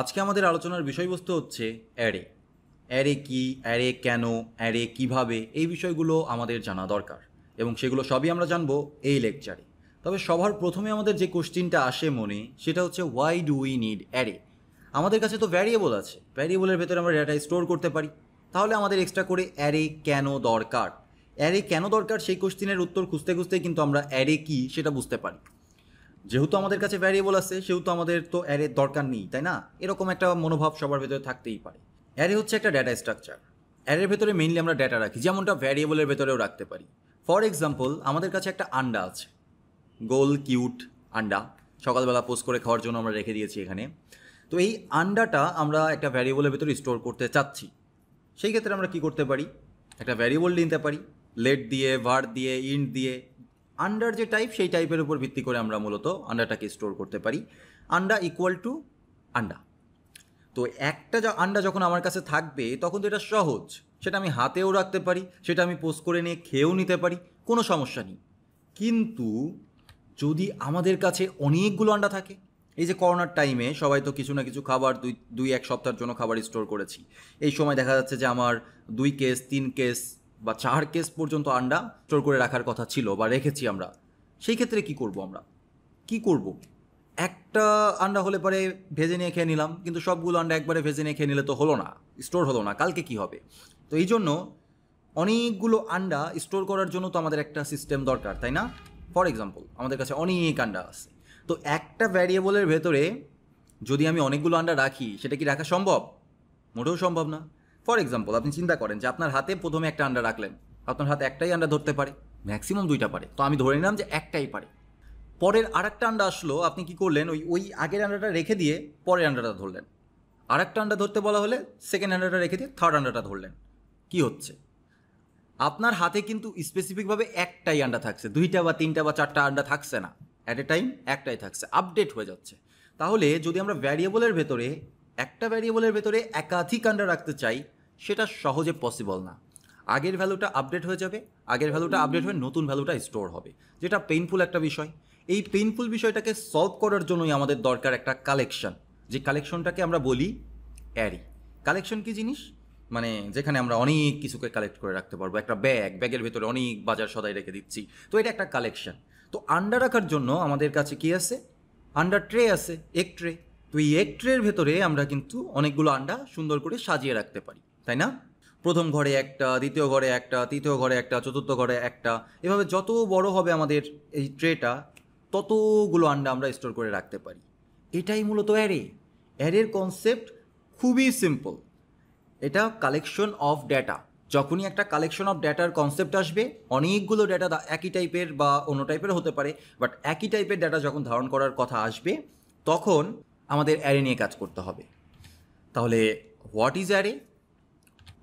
আজকে আমাদের আলোচনার বিষয়বস্তু হচ্ছে অ্যারে অ্যারে কি অ্যারে কেন অ্যারে কিভাবে এই বিষয়গুলো আমাদের জানা দরকার এবং সেগুলো সবই আমরা জানবো এই লেকচারে তবে সবার প্রথমে আমাদের যে কোশ্চিনটা আসে মনে সেটা হচ্ছে why do we need array আমাদের কাছে তো ভ্যারিয়েবল আছে ভ্যারিয়েবলের ভেতরে আমরা ডেটা স্টোর করতে পারি তাহলে আমাদের এক্সট্রা করে অ্যারে কেন দরকার অ্যারে কেন দরকার সেই কোশ্চিনের উত্তর খুঁজতে খুঁজতে কিন্তু আমরা অ্যারে কী সেটা বুঝতে পারি যেহেতু আমাদের কাছে ভ্যারিয়েবল আছে সেহেতু আমাদের তো অ্যারের দরকার নেই তাই না এরকম একটা মনোভাব সবার ভেতরে থাকতেই পারে অ্যারে হচ্ছে একটা ডেটা স্ট্রাকচার অ্যারের ভেতরে মেইনলি আমরা ডেটা রাখি যেমনটা ভ্যারিয়েবলের ভেতরেও রাখতে পারি ফর এক্সাম্পল আমাদের কাছে একটা আন্ডা আছে গোল কিউট আন্ডা সকালবেলা পোস্ট করে খাওয়ার জন্য আমরা রেখে দিয়েছি এখানে তো এই আন্ডাটা আমরা একটা ভ্যারিয়েবলের ভেতরে স্টোর করতে চাচ্ছি সেই ক্ষেত্রে আমরা কি করতে পারি একটা ভ্যারিয়েবল নিতে পারি লেট দিয়ে ভার দিয়ে ইন্ট দিয়ে আন্ডার যে টাইপ সেই টাইপের উপর ভিত্তি করে আমরা মূলত আন্ডাটাকে স্টোর করতে পারি আন্ডা ইকুয়াল টু আন্ডা তো একটা যা আন্ডা যখন আমার কাছে থাকবে তখন তো এটা সহজ সেটা আমি হাতেও রাখতে পারি সেটা আমি পোস্ট করে নিয়ে খেয়েও নিতে পারি কোনো সমস্যা নেই কিন্তু যদি আমাদের কাছে অনেকগুলো আন্ডা থাকে এই যে করোনার টাইমে সবাই তো কিছু না কিছু খাবার দুই দুই এক সপ্তাহের জন্য খাবার স্টোর করেছি এই সময় দেখা যাচ্ছে যে আমার দুই কেস তিন কেস বা চার কেস পর্যন্ত আন্ডা স্টোর করে রাখার কথা ছিল বা রেখেছি আমরা সেই ক্ষেত্রে কি করব আমরা কি করব একটা আন্ডা হলে পরে ভেজে নিয়ে খেয়ে নিলাম কিন্তু সবগুলো আন্ডা একবারে ভেজে নিয়ে খেয়ে নিলে তো হলো না স্টোর হলো না কালকে কি হবে তো এই জন্য অনেকগুলো আন্ডা স্টোর করার জন্য তো আমাদের একটা সিস্টেম দরকার তাই না ফর এক্সাম্পল আমাদের কাছে অনেক আন্ডা আছে তো একটা ভ্যারিয়েবলের ভেতরে যদি আমি অনেকগুলো আন্ডা রাখি সেটা কি রাখা সম্ভব মোটেও সম্ভব না ফর এক্সাম্পল আপনি চিন্তা করেন যে আপনার হাতে প্রথমে একটা আন্ডা রাখলেন আপনার হাতে একটাই আন্ডা ধরতে পারে ম্যাক্সিমাম দুইটা পারে তো আমি ধরে নিলাম যে একটাই পারে পরের আরেকটা আন্ডা আসলো আপনি কি করলেন ওই ওই আগের আন্ডাটা রেখে দিয়ে পরের আন্ডাটা ধরলেন আরেকটা আন্ডা ধরতে বলা হলে সেকেন্ড আন্ডাটা রেখে দিয়ে থার্ড আন্ডাটা ধরলেন কি হচ্ছে আপনার হাতে কিন্তু স্পেসিফিকভাবে একটাই আন্ডা থাকছে দুইটা বা তিনটা বা চারটা আন্ডা থাকছে না অ্যাট এ টাইম একটাই থাকছে আপডেট হয়ে যাচ্ছে তাহলে যদি আমরা ভ্যারিয়েবলের ভেতরে একটা ভ্যারিয়েবলের ভেতরে একাধিক আন্ডা রাখতে চাই সেটা সহজে পসিবল না আগের ভ্যালুটা আপডেট হয়ে যাবে আগের ভ্যালুটা আপডেট হয়ে নতুন ভ্যালুটা স্টোর হবে যেটা পেইনফুল একটা বিষয় এই পেইনফুল বিষয়টাকে সলভ করার জন্যই আমাদের দরকার একটা কালেকশন যে কালেকশনটাকে আমরা বলি অ্যারি কালেকশন কি জিনিস মানে যেখানে আমরা অনেক কিছুকে কালেক্ট করে রাখতে পারবো একটা ব্যাগ ব্যাগের ভেতরে অনেক বাজার সদাই রেখে দিচ্ছি তো এটা একটা কালেকশন তো আন্ডার রাখার জন্য আমাদের কাছে কি আছে আন্ডার ট্রে আছে এক ট্রে তো এই এক ট্রের ভেতরে আমরা কিন্তু অনেকগুলো আন্ডা সুন্দর করে সাজিয়ে রাখতে পারি তাই না প্রথম ঘরে একটা দ্বিতীয় ঘরে একটা তৃতীয় ঘরে একটা চতুর্থ ঘরে একটা এভাবে যত বড় হবে আমাদের এই ট্রেটা ততগুলো আন্ডা আমরা স্টোর করে রাখতে পারি এটাই মূলত অ্যারে অ্যারের কনসেপ্ট খুবই সিম্পল এটা কালেকশন অফ ডেটা যখনই একটা কালেকশন অফ ডেটার কনসেপ্ট আসবে অনেকগুলো ডেটা একই টাইপের বা অন্য টাইপের হতে পারে বাট একই টাইপের ডেটা যখন ধারণ করার কথা আসবে তখন আমাদের অ্যারে নিয়ে কাজ করতে হবে তাহলে হোয়াট ইজ অ্যারে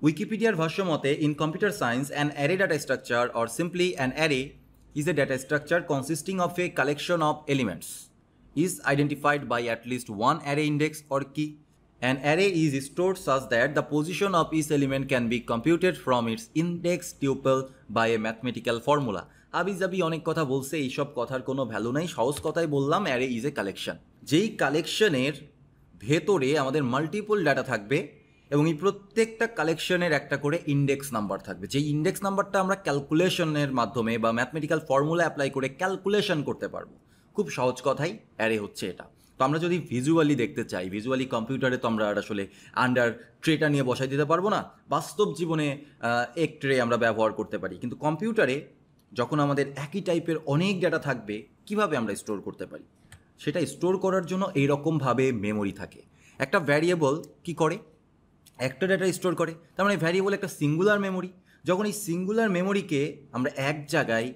উইকিপিডিয়ার ভাষ্য মতে in computer science an array data structure or simply an array is a data structure consisting of a collection of elements is identified by at least one array index or key an array is stored so that the position of each element can be computed from its index tuple by a mathematical formula আবি জাবি অনেক কথা বলছে এইসব কথার কোনো value নাই সহজ কথাই বললাম অ্যারে ইজ এ কালেকশন যেই কালেকশনের ভেতরে আমাদের মাল্টিপল ডাটা থাকবে এবং এই প্রত্যেকটা কালেকশনের একটা করে ইন্ডেক্স নাম্বার থাকবে যে ইন্ডেক্স নাম্বারটা আমরা ক্যালকুলেশনের মাধ্যমে বা ম্যাথমেটিক্যাল ফর্মুলা অ্যাপ্লাই করে ক্যালকুলেশন করতে পারবো খুব সহজ কথাই অ্যারে হচ্ছে এটা তো আমরা যদি ভিজুয়ালি দেখতে চাই ভিজুয়ালি কম্পিউটারে তো আমরা আসলে আন্ডার ট্রেটা নিয়ে বসাই দিতে পারবো না বাস্তব জীবনে এক ট্রে আমরা ব্যবহার করতে পারি কিন্তু কম্পিউটারে যখন আমাদের একই টাইপের অনেক ডেটা থাকবে কিভাবে আমরা স্টোর করতে পারি সেটা স্টোর করার জন্য এইরকমভাবে মেমোরি থাকে একটা ভ্যারিয়েবল কি করে একটা ডেটা স্টোর করে তার মানে ভ্যারিয়েবল একটা সিঙ্গুলার মেমোরি যখন এই সিঙ্গুলার মেমোরিকে আমরা এক জায়গায়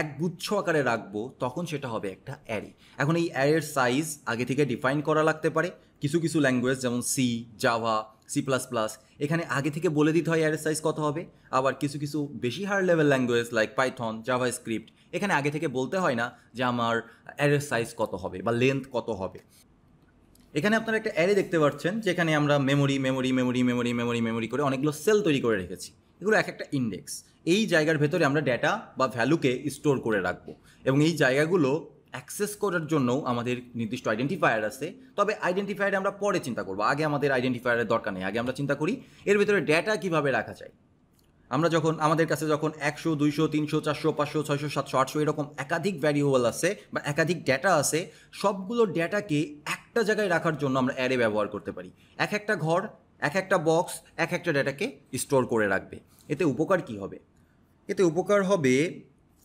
এক গুচ্ছ আকারে রাখবো তখন সেটা হবে একটা অ্যারে এখন এই অ্যারের সাইজ আগে থেকে ডিফাইন করা লাগতে পারে কিছু কিছু ল্যাঙ্গুয়েজ যেমন C Java C plus plus এখানে আগে থেকে বলে দিতে হয় অ্যারের সাইজ কত হবে আবার কিছু কিছু বেশি high level language like Python JavaScript এখানে আগে থেকে বলতে হয় না যে আমার অ্যারের সাইজ কত হবে বা লেন্থ কত হবে এখানে আপনারা একটা অ্যারে দেখতে পাচ্ছেন যেখানে আমরা memory memory memory memory memory memory করে অনেকগুলো সেল তৈরি করে রেখেছি এগুলো এক একটা ইন্ডেক্স এই জায়গার ভেতরে আমরা ডেটা বা ভ্যালুকে স্টোর করে রাখবো এবং এই জায়গাগুলো অ্যাক্সেস করার জন্য আমাদের নির্দিষ্ট আইডেন্টিফায়ার আছে তবে আইডেন্টিফায়ারে আমরা পরে চিন্তা করবো আগে আমাদের আইডেন্টিফায়ারের দরকার নেই আগে আমরা চিন্তা করি এর ভেতরে ডেটা কীভাবে রাখা যায় আমরা যখন আমাদের কাছে যখন একশো দুইশো তিনশো চারশো পাঁচশো ছয়শো সাতশো আটশো এরকম একাধিক ভ্যারিয়েবল আছে বা একাধিক ডেটা আছে সবগুলো ডেটাকে এক একটা জায়গায় রাখার জন্য আমরা অ্যারে ব্যবহার করতে পারি এক একটা ঘর এক একটা বক্স এক একটা ডেটাকে স্টোর করে রাখবে এতে উপকার কি হবে এতে উপকার হবে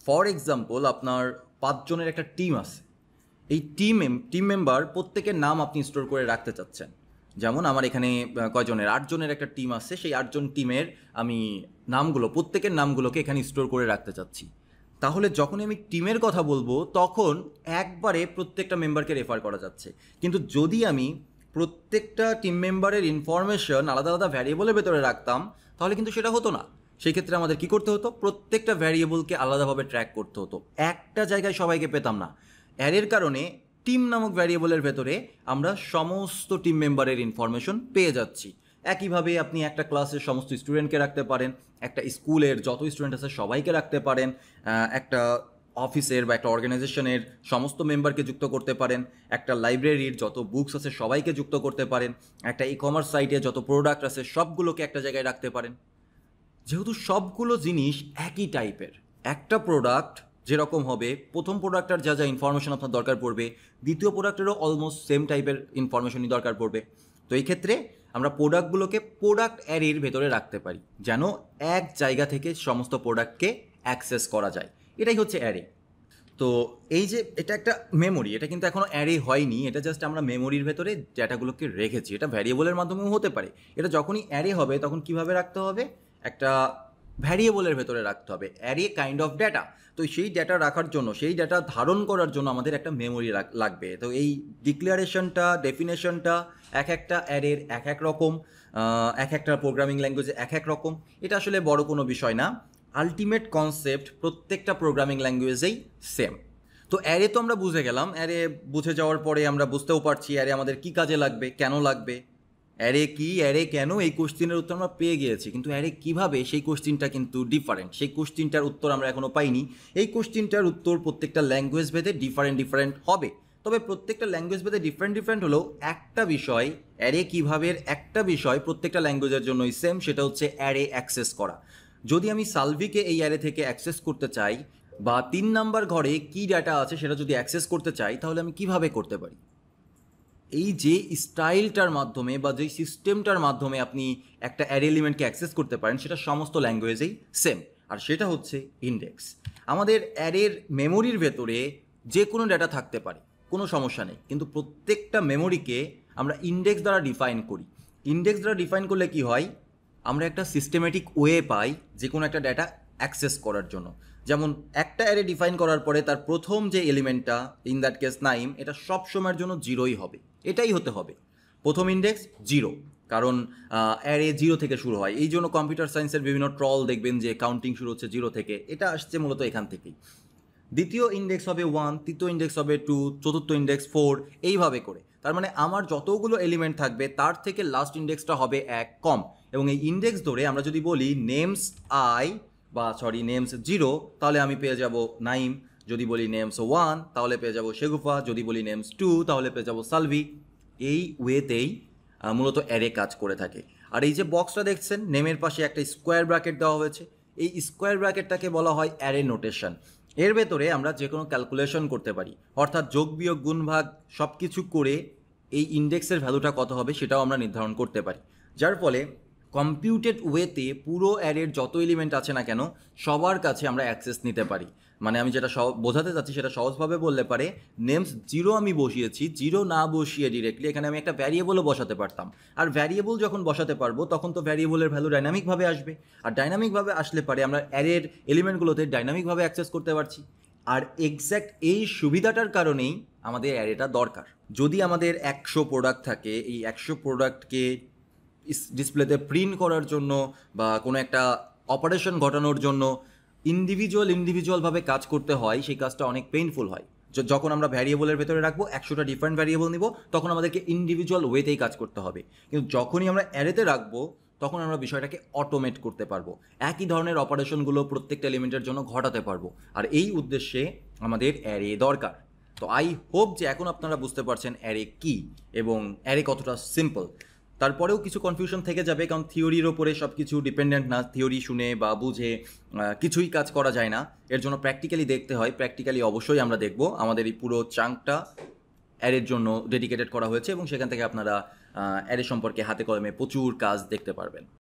ফর এক্সাম্পল আপনার পাঁচজনের একটা টিম আছে এই টিম টিম মেম্বার প্রত্যেকের নাম আপনি স্টোর করে রাখতে চাচ্ছেন যেমন আমার এখানে কয়জনের আটজনের একটা টিম আছে সেই আটজন টিমের আমি নামগুলো প্রত্যেকের নামগুলোকে এখানে স্টোর করে রাখতে চাচ্ছি তাহলে যখন আমি টিমের কথা বলবো তখন একবারে প্রত্যেকটা মেম্বারকে রেফার করা যাচ্ছে কিন্তু যদি আমি প্রত্যেকটা টিম মেম্বারের ইনফরমেশন আলাদা আলাদা ভ্যারিয়েবলের ভেতরে রাখতাম তাহলে কিন্তু সেটা হতো না সেই ক্ষেত্রে আমাদের কী করতে হতো প্রত্যেকটা ভ্যারিয়েবলকে আলাদাভাবে ট্র্যাক করতে হতো একটা জায়গায় সবাইকে পেতাম না অ্যারের কারণে টিম নামক ভ্যারিয়েবলের ভেতরে আমরা সমস্ত টিম মেম্বারের ইনফরমেশন পেয়ে যাচ্ছি একইভাবে আপনি একটা ক্লাসের সমস্ত স্টুডেন্টকে রাখতে পারেন একটা স্কুলের যত স্টুডেন্ট আছে সবাইকে রাখতে পারেন একটা অফিসের বা একটা অর্গানাইজেশনের সমস্ত মেম্বারকে যুক্ত করতে পারেন একটা লাইব্রেরির যত বুকস আছে সবাইকে যুক্ত করতে পারেন একটা ই কমার্স সাইটে যত প্রোডাক্ট আছে সবগুলোকে একটা জায়গায় রাখতে পারেন যেহেতু সবগুলো জিনিস একই টাইপের একটা প্রোডাক্ট যেরকম হবে প্রথম প্রোডাক্টের যা যা ইনফরমেশন আপনার দরকার পড়বে দ্বিতীয় প্রোডাক্টেরও অলমোস্ট সেম টাইপের ইনফরমেশনই দরকার পড়বে তো এই ক্ষেত্রে আমরা প্রোডাক্টগুলোকে প্রোডাক্ট অ্যারির ভেতরে রাখতে পারি যেন এক জায়গা থেকে সমস্ত প্রোডাক্টকে অ্যাক্সেস করা যায় এটাই হচ্ছে অ্যারে তো এই যে এটা একটা মেমোরি এটা কিন্তু এখনও অ্যারে হয়নি এটা জাস্ট আমরা মেমোরির ভেতরে ডেটাগুলোকে রেখেছি এটা ভ্যারিয়েবলের মাধ্যমেও হতে পারে এটা যখনই অ্যারে হবে তখন কিভাবে রাখতে হবে একটা ভ্যারিয়েবলের ভেতরে রাখতে হবে অ্যারে কাইন্ড অফ ডেটা তো সেই ডেটা রাখার জন্য সেই ডেটা ধারণ করার জন্য আমাদের একটা মেমোরি লাগবে তো এই ডিক্লারেশনটা ডেফিনেশনটা এক একটা অ্যারের এক এক রকম এক একটা প্রোগ্রামিং ল্যাঙ্গুয়েজে এক এক রকম এটা আসলে বড় কোনো বিষয় না আলটিমেট কনসেপ্ট প্রত্যেকটা প্রোগ্রামিং ল্যাঙ্গুয়েজেই সেম তো অ্যারে তো আমরা বুঝে গেলাম অ্যারে বুঝে যাওয়ার পরে আমরা বুঝতেও পারছি অ্যারে আমাদের কী কাজে লাগবে কেন লাগবে অ্যারে কি অ্যারে কেন এই কোশ্চিনের উত্তর আমরা পেয়ে গিয়েছি কিন্তু অ্যারে কিভাবে সেই কোশ্চিনটা কিন্তু ডিফারেন্ট সেই কোশ্চিনটার উত্তর আমরা এখনও পাইনি এই কোশ্চিনটার উত্তর প্রত্যেকটা ল্যাঙ্গুয়েজ ভেদে ডিফারেন্ট ডিফারেন্ট হবে তবে প্রত্যেকটা ল্যাঙ্গুয়েজ ভেদে ডিফারেন্ট ডিফারেন্ট হলেও একটা বিষয় অ্যারে কীভাবে একটা বিষয় প্রত্যেকটা ল্যাঙ্গুয়েজের জন্যই সেম সেটা হচ্ছে অ্যারে অ্যাক্সেস করা যদি আমি সালভিকে এই অ্যারে থেকে অ্যাক্সেস করতে চাই বা তিন নাম্বার ঘরে কি ডাটা আছে সেটা যদি অ্যাক্সেস করতে চাই তাহলে আমি কিভাবে করতে পারি এই যে স্টাইলটার মাধ্যমে বা যেই সিস্টেমটার মাধ্যমে আপনি একটা অ্যাড এলিমেন্টকে অ্যাক্সেস করতে পারেন সেটা সমস্ত ল্যাঙ্গুয়েজেই সেম আর সেটা হচ্ছে ইন্ডেক্স আমাদের অ্যাডের মেমোরির ভেতরে যে কোনো ডেটা থাকতে পারে কোনো সমস্যা নেই কিন্তু প্রত্যেকটা মেমোরিকে আমরা ইন্ডেক্স দ্বারা ডিফাইন করি ইন্ডেক্স দ্বারা ডিফাইন করলে কি হয় আমরা একটা সিস্টেমেটিক ওয়ে পাই যে কোনো একটা ডেটা অ্যাক্সেস করার জন্য যেমন একটা অ্যারে ডিফাইন করার পরে তার প্রথম যে এলিমেন্টটা ইন দ্যাট কেস নাইম এটা সব সময়ের জন্য জিরোই হবে এটাই হতে হবে প্রথম ইন্ডেক্স জিরো কারণ অ্যারে জিরো থেকে শুরু হয় এই জন্য কম্পিউটার সায়েন্সের বিভিন্ন ট্রল দেখবেন যে কাউন্টিং শুরু হচ্ছে জিরো থেকে এটা আসছে মূলত এখান থেকেই দ্বিতীয় ইন্ডেক্স হবে ওয়ান তৃতীয় ইন্ডেক্স হবে টু চতুর্থ ইন্ডেক্স ফোর এইভাবে করে তার মানে আমার যতগুলো এলিমেন্ট থাকবে তার থেকে লাস্ট ইন্ডেক্সটা হবে এক কম এবং এই ইন্ডেক্স ধরে আমরা যদি বলি নেমস আই বা সরি নেমস জিরো তাহলে আমি পেয়ে যাব নাইম যদি বলি নেমস ওয়ান তাহলে পেয়ে যাব শেগুফা যদি বলি নেমস টু তাহলে পেয়ে যাব সালভি এই ওয়েতেই মূলত অ্যারে কাজ করে থাকে আর এই যে বক্সটা দেখছেন নেমের পাশে একটা স্কোয়ার ব্র্যাকেট দেওয়া হয়েছে এই স্কোয়ার ব্র্যাকেটটাকে বলা হয় অ্যারে নোটেশন এর ভেতরে আমরা যে কোনো ক্যালকুলেশন করতে পারি অর্থাৎ যোগ বিয়োগ গুণভাগ সব কিছু করে এই ইন্ডেক্সের ভ্যালুটা কত হবে সেটাও আমরা নির্ধারণ করতে পারি যার ফলে কম্পিউটেড ওয়েতে পুরো অ্যারের যত এলিমেন্ট আছে না কেন সবার কাছে আমরা অ্যাক্সেস নিতে পারি মানে আমি যেটা বোঝাতে চাচ্ছি সেটা সহজভাবে বললে পারে নেমস জিরো আমি বসিয়েছি জিরো না বসিয়ে ডিরেক্টলি এখানে আমি একটা ভ্যারিয়েবলও বসাতে পারতাম আর ভ্যারিয়েবল যখন বসাতে পারবো তখন তো ভ্যারিয়েবলের ভ্যালু ডাইনামিকভাবে আসবে আর ডাইনামিকভাবে আসলে পারে আমরা অ্যারের এলিমেন্টগুলোতে ডাইনামিকভাবে অ্যাক্সেস করতে পারছি আর এক্স্যাক্ট এই সুবিধাটার কারণেই আমাদের অ্যারেটা দরকার যদি আমাদের একশো প্রোডাক্ট থাকে এই একশো প্রোডাক্টকে ডিসপ্লেতে প্রিন্ট করার জন্য বা কোনো একটা অপারেশন ঘটানোর জন্য ইন্ডিভিজুয়াল ইন্ডিভিজুয়ালভাবে কাজ করতে হয় সেই কাজটা অনেক পেইনফুল হয় যখন আমরা ভ্যারিয়েবলের ভেতরে রাখবো একশোটা ডিফারেন্ট ভ্যারিয়েবল নিব তখন আমাদেরকে ইন্ডিভিজুয়াল ওয়েতেই কাজ করতে হবে কিন্তু যখনই আমরা অ্যারেতে রাখবো তখন আমরা বিষয়টাকে অটোমেট করতে পারবো একই ধরনের অপারেশনগুলো প্রত্যেকটা এলিমেন্টের জন্য ঘটাতে পারবো আর এই উদ্দেশ্যে আমাদের অ্যারে দরকার তো আই হোপ যে এখন আপনারা বুঝতে পারছেন অ্যারে কী এবং অ্যারে কতটা সিম্পল তারপরেও কিছু কনফিউশন থেকে যাবে কারণ থিওরির ওপরে সব কিছু ডিপেন্ডেন্ট না থিওরি শুনে বা বুঝে কিছুই কাজ করা যায় না এর জন্য প্র্যাকটিক্যালি দেখতে হয় প্র্যাকটিক্যালি অবশ্যই আমরা দেখব আমাদের এই পুরো চাঙ্কটা অ্যারের জন্য ডেডিকেটেড করা হয়েছে এবং সেখান থেকে আপনারা অ্যারে সম্পর্কে হাতে কলমে প্রচুর কাজ দেখতে পারবেন